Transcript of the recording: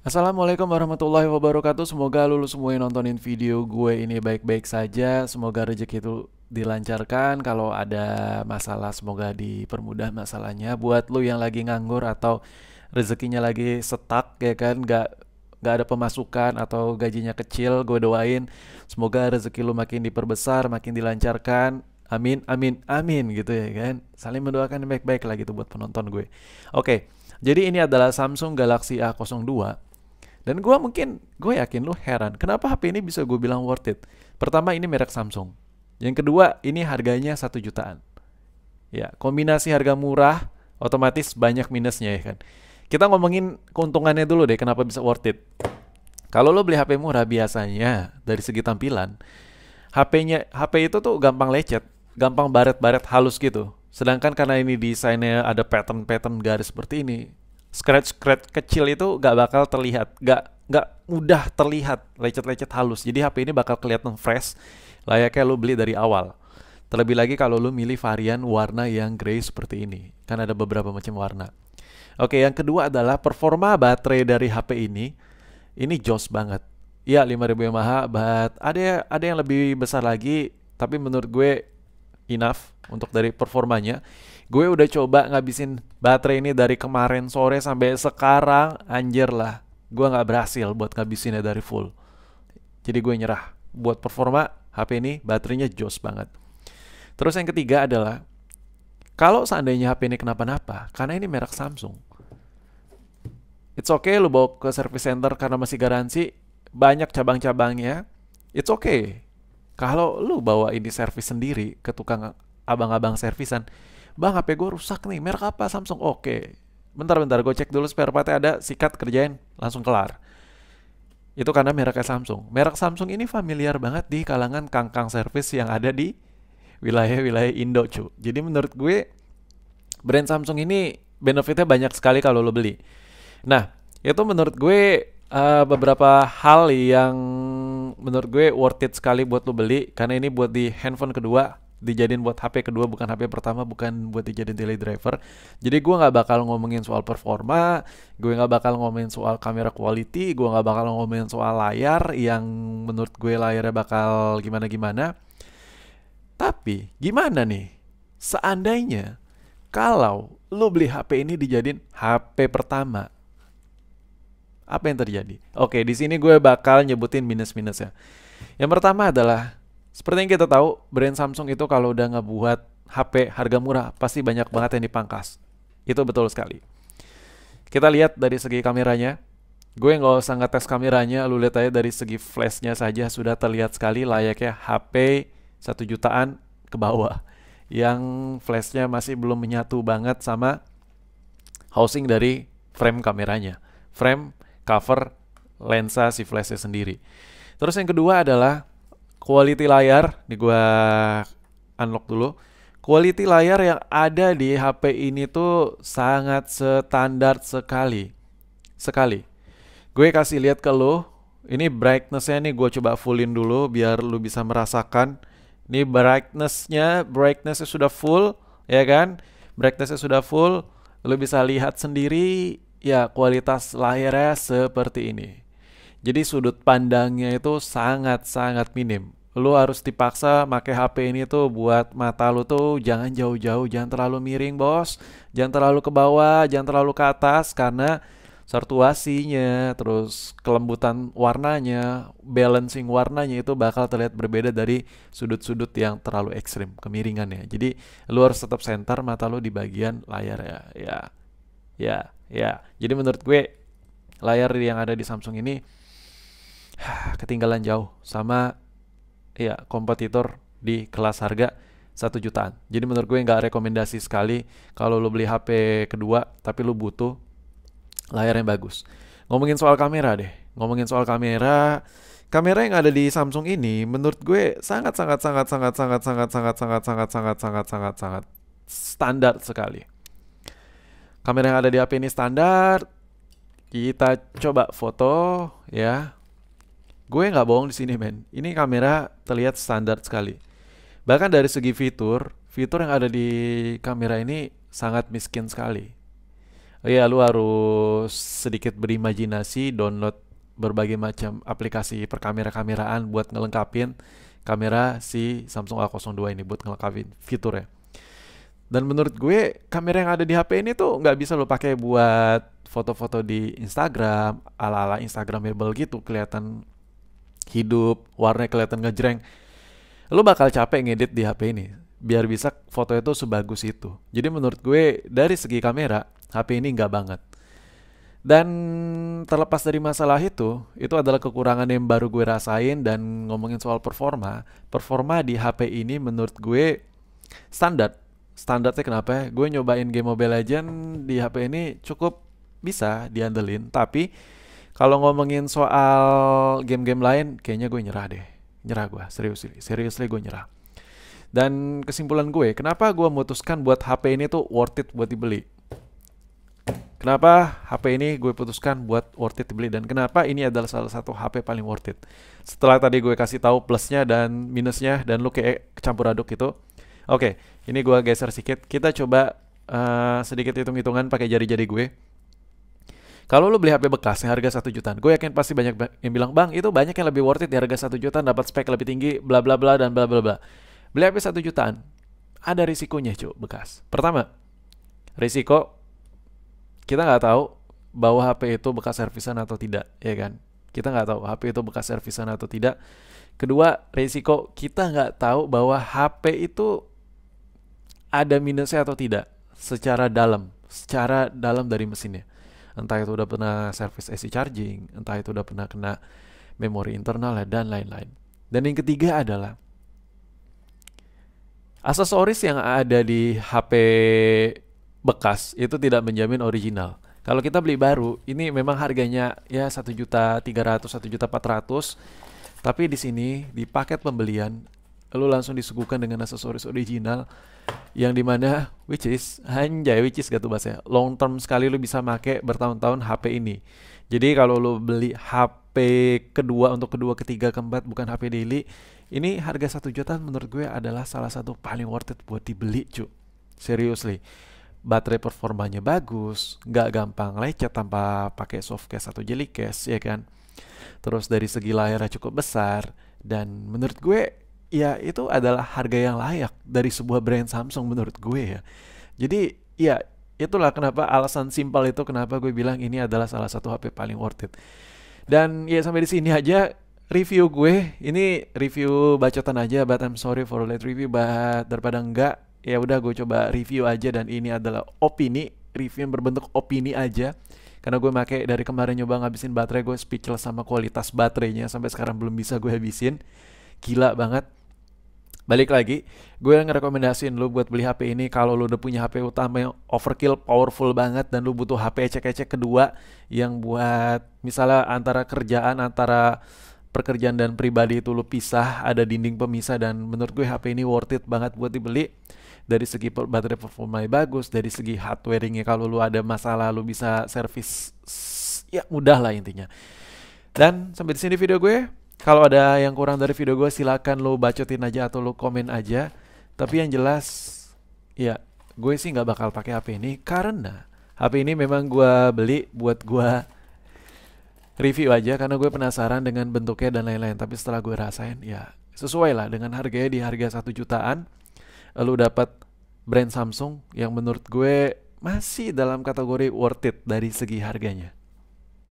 Assalamualaikum warahmatullahi wabarakatuh Semoga lulus semua yang nontonin video gue ini baik-baik saja Semoga rezeki itu dilancarkan Kalau ada masalah semoga dipermudah masalahnya Buat lu yang lagi nganggur atau rezekinya lagi setak ya kan Gak, gak ada pemasukan atau gajinya kecil Gue doain semoga rezeki lu makin diperbesar, makin dilancarkan Amin, amin, amin gitu ya kan Saling mendoakan baik-baik lagi gitu buat penonton gue Oke, jadi ini adalah Samsung Galaxy A02 dan gue mungkin, gue yakin lu heran, kenapa HP ini bisa gue bilang worth it? Pertama ini merek Samsung. Yang kedua, ini harganya satu jutaan. Ya, kombinasi harga murah, otomatis banyak minusnya ya kan. Kita ngomongin keuntungannya dulu deh, kenapa bisa worth it. Kalau lo beli HP murah biasanya dari segi tampilan, HP-nya HP itu tuh gampang lecet, gampang baret-baret halus gitu. Sedangkan karena ini desainnya ada pattern-pattern garis seperti ini, scratch-scratch kecil itu gak bakal terlihat, gak gak mudah terlihat lecet-lecet halus. Jadi HP ini bakal kelihatan fresh, layaknya lo beli dari awal. Terlebih lagi kalau lo milih varian warna yang grey seperti ini, kan ada beberapa macam warna. Oke, yang kedua adalah performa baterai dari HP ini, ini jos banget. Iya 5000 mAh, but ada ada yang lebih besar lagi, tapi menurut gue enough untuk dari performanya. Gue udah coba ngabisin baterai ini dari kemarin sore sampai sekarang, anjir lah. Gue nggak berhasil buat ngabisinnya dari full. Jadi gue nyerah. Buat performa, HP ini baterainya jos banget. Terus yang ketiga adalah, kalau seandainya HP ini kenapa-napa, karena ini merek Samsung, it's okay lu bawa ke service center karena masih garansi, banyak cabang-cabangnya, it's okay. Kalau lu bawa ini servis sendiri ke tukang abang-abang servisan, bang HP gue rusak nih Merk apa Samsung oke bentar bentar gue cek dulu spare partnya ada sikat kerjain langsung kelar itu karena mereknya Samsung merek Samsung ini familiar banget di kalangan kangkang service yang ada di wilayah-wilayah Indo cu jadi menurut gue brand Samsung ini benefitnya banyak sekali kalau lo beli nah itu menurut gue uh, beberapa hal yang menurut gue worth it sekali buat lo beli karena ini buat di handphone kedua dijadiin buat HP kedua bukan HP pertama bukan buat dijadiin daily driver jadi gue nggak bakal ngomongin soal performa gue nggak bakal ngomongin soal kamera quality gue nggak bakal ngomongin soal layar yang menurut gue layarnya bakal gimana gimana tapi gimana nih seandainya kalau lo beli HP ini dijadiin HP pertama apa yang terjadi? Oke, di sini gue bakal nyebutin minus-minusnya. Yang pertama adalah seperti yang kita tahu, brand Samsung itu kalau udah ngebuat HP harga murah, pasti banyak banget yang dipangkas. Itu betul sekali. Kita lihat dari segi kameranya. Gue nggak usah ngetes kameranya, lu lihat aja dari segi flashnya saja sudah terlihat sekali layaknya HP 1 jutaan ke bawah. Yang flashnya masih belum menyatu banget sama housing dari frame kameranya. Frame, cover, lensa si flashnya sendiri. Terus yang kedua adalah quality layar di gua unlock dulu quality layar yang ada di HP ini tuh sangat standar sekali sekali gue kasih lihat ke lo ini brightnessnya nih gue coba fullin dulu biar lu bisa merasakan ini brightnessnya brightnessnya sudah full ya kan brightnessnya sudah full lu bisa lihat sendiri ya kualitas layarnya seperti ini jadi sudut pandangnya itu sangat-sangat minim. Lu harus dipaksa pakai HP ini tuh buat mata lu tuh jangan jauh-jauh, jangan terlalu miring, Bos. Jangan terlalu ke bawah, jangan terlalu ke atas karena sertuasinya, terus kelembutan warnanya, balancing warnanya itu bakal terlihat berbeda dari sudut-sudut yang terlalu ekstrim, kemiringannya. Jadi lu harus tetap center mata lu di bagian layar ya. Ya. Ya, ya. Jadi menurut gue layar yang ada di Samsung ini ketinggalan jauh sama ya kompetitor di kelas harga satu jutaan. Jadi menurut gue nggak rekomendasi sekali kalau lo beli HP kedua tapi lo butuh layar yang bagus. Ngomongin soal kamera deh. Ngomongin soal kamera, kamera yang ada di Samsung ini menurut gue sangat sangat sangat sangat sangat sangat sangat sangat sangat sangat sangat sangat sangat standar sekali. Kamera yang ada di HP ini standar. Kita coba foto ya. Gue nggak bohong di sini, men. Ini kamera terlihat standar sekali. Bahkan dari segi fitur, fitur yang ada di kamera ini sangat miskin sekali. Iya, lu harus sedikit berimajinasi download berbagai macam aplikasi perkamera-kameraan buat ngelengkapin kamera si Samsung A02 ini buat ngelengkapin fiturnya. Dan menurut gue kamera yang ada di HP ini tuh nggak bisa lo pakai buat foto-foto di Instagram, ala-ala Instagramable gitu kelihatan hidup, warnanya kelihatan ngejreng. Lu bakal capek ngedit di HP ini biar bisa foto itu sebagus itu. Jadi menurut gue dari segi kamera HP ini enggak banget. Dan terlepas dari masalah itu, itu adalah kekurangan yang baru gue rasain dan ngomongin soal performa. Performa di HP ini menurut gue standar. Standarnya kenapa Gue nyobain game Mobile Legend di HP ini cukup bisa diandelin, tapi kalau ngomongin soal game-game lain, kayaknya gue nyerah deh. Nyerah gue, serius, serius gue nyerah. Dan kesimpulan gue, kenapa gue memutuskan buat HP ini tuh worth it buat dibeli? Kenapa HP ini gue putuskan buat worth it dibeli dan kenapa ini adalah salah satu HP paling worth it? Setelah tadi gue kasih tahu plusnya dan minusnya dan lu kayak campur aduk gitu. Oke, ini gue geser sedikit. Kita coba uh, sedikit hitung-hitungan pakai jari-jari gue. Kalau lo beli HP bekas yang harga satu jutaan, gue yakin pasti banyak yang bilang, "Bang, itu banyak yang lebih worth it di harga satu jutaan dapat spek lebih tinggi, bla bla bla dan bla bla bla." Beli HP satu jutaan, ada risikonya, cuy, bekas. Pertama, risiko kita nggak tahu bahwa HP itu bekas servisan atau tidak, ya kan? Kita nggak tahu HP itu bekas servisan atau tidak. Kedua, risiko kita nggak tahu bahwa HP itu ada minusnya atau tidak secara dalam, secara dalam dari mesinnya entah itu udah pernah service AC charging, entah itu udah pernah kena memori internal dan lain-lain. Dan yang ketiga adalah aksesoris yang ada di HP bekas itu tidak menjamin original. Kalau kita beli baru, ini memang harganya ya satu juta tiga ratus, satu juta empat ratus. Tapi di sini di paket pembelian lu langsung disuguhkan dengan aksesoris original yang dimana which is anjay which is gak tuh bahasanya long term sekali lu bisa make bertahun-tahun HP ini jadi kalau lu beli HP kedua untuk kedua ketiga keempat bukan HP daily ini harga satu juta menurut gue adalah salah satu paling worth it buat dibeli cu seriously baterai performanya bagus nggak gampang lecet tanpa pakai soft case atau jelly case ya kan terus dari segi layarnya cukup besar dan menurut gue ya itu adalah harga yang layak dari sebuah brand Samsung menurut gue ya. Jadi ya itulah kenapa alasan simpel itu kenapa gue bilang ini adalah salah satu HP paling worth it. Dan ya sampai di sini aja review gue. Ini review bacotan aja but I'm sorry for late review but daripada enggak ya udah gue coba review aja dan ini adalah opini review yang berbentuk opini aja karena gue make dari kemarin nyoba ngabisin baterai gue speechless sama kualitas baterainya sampai sekarang belum bisa gue habisin gila banget balik lagi gue yang ngerekomendasiin lu buat beli HP ini kalau lu udah punya HP utama yang overkill powerful banget dan lu butuh HP ecek-ecek kedua yang buat misalnya antara kerjaan antara pekerjaan dan pribadi itu lu pisah ada dinding pemisah dan menurut gue HP ini worth it banget buat dibeli dari segi baterai performanya bagus dari segi hardwaringnya kalau lu ada masalah lu bisa servis ya mudah lah intinya dan sampai di sini video gue kalau ada yang kurang dari video gue silakan lo bacotin aja atau lo komen aja. Tapi yang jelas ya gue sih nggak bakal pakai HP ini karena HP ini memang gue beli buat gue review aja karena gue penasaran dengan bentuknya dan lain-lain. Tapi setelah gue rasain ya sesuai lah dengan harganya di harga satu jutaan. Lu dapat brand Samsung yang menurut gue masih dalam kategori worth it dari segi harganya.